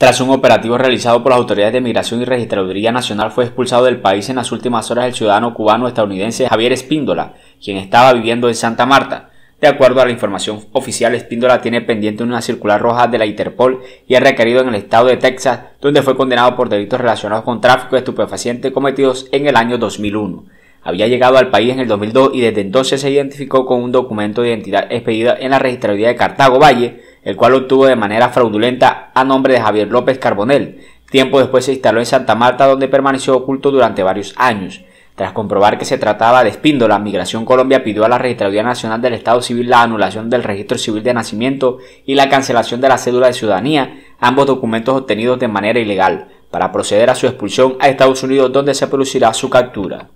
Tras un operativo realizado por las autoridades de Migración y Registraduría Nacional, fue expulsado del país en las últimas horas el ciudadano cubano-estadounidense Javier Espíndola, quien estaba viviendo en Santa Marta. De acuerdo a la información oficial, Espíndola tiene pendiente una circular roja de la Interpol y es requerido en el estado de Texas, donde fue condenado por delitos relacionados con tráfico de estupefacientes cometidos en el año 2001. Había llegado al país en el 2002 y desde entonces se identificó con un documento de identidad expedida en la registraduría de Cartago Valle, el cual obtuvo de manera fraudulenta a nombre de Javier López Carbonel. Tiempo después se instaló en Santa Marta donde permaneció oculto durante varios años. Tras comprobar que se trataba de espíndola, Migración Colombia pidió a la Registraduría Nacional del Estado Civil la anulación del registro civil de nacimiento y la cancelación de la cédula de ciudadanía, ambos documentos obtenidos de manera ilegal, para proceder a su expulsión a Estados Unidos donde se producirá su captura.